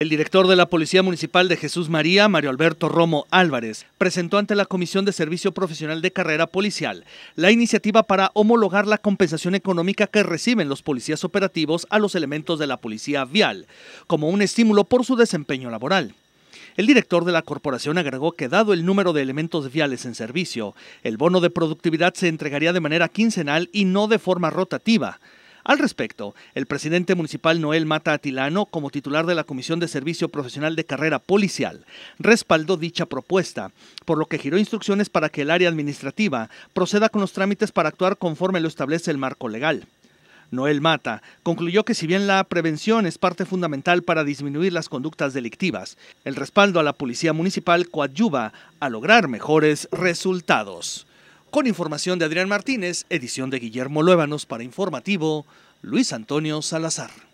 El director de la Policía Municipal de Jesús María, Mario Alberto Romo Álvarez, presentó ante la Comisión de Servicio Profesional de Carrera Policial la iniciativa para homologar la compensación económica que reciben los policías operativos a los elementos de la Policía Vial, como un estímulo por su desempeño laboral. El director de la corporación agregó que dado el número de elementos viales en servicio, el bono de productividad se entregaría de manera quincenal y no de forma rotativa. Al respecto, el presidente municipal Noel Mata Atilano, como titular de la Comisión de Servicio Profesional de Carrera Policial, respaldó dicha propuesta, por lo que giró instrucciones para que el área administrativa proceda con los trámites para actuar conforme lo establece el marco legal. Noel Mata concluyó que si bien la prevención es parte fundamental para disminuir las conductas delictivas, el respaldo a la Policía Municipal coadyuva a lograr mejores resultados. Con información de Adrián Martínez, edición de Guillermo Luévanos, para Informativo, Luis Antonio Salazar.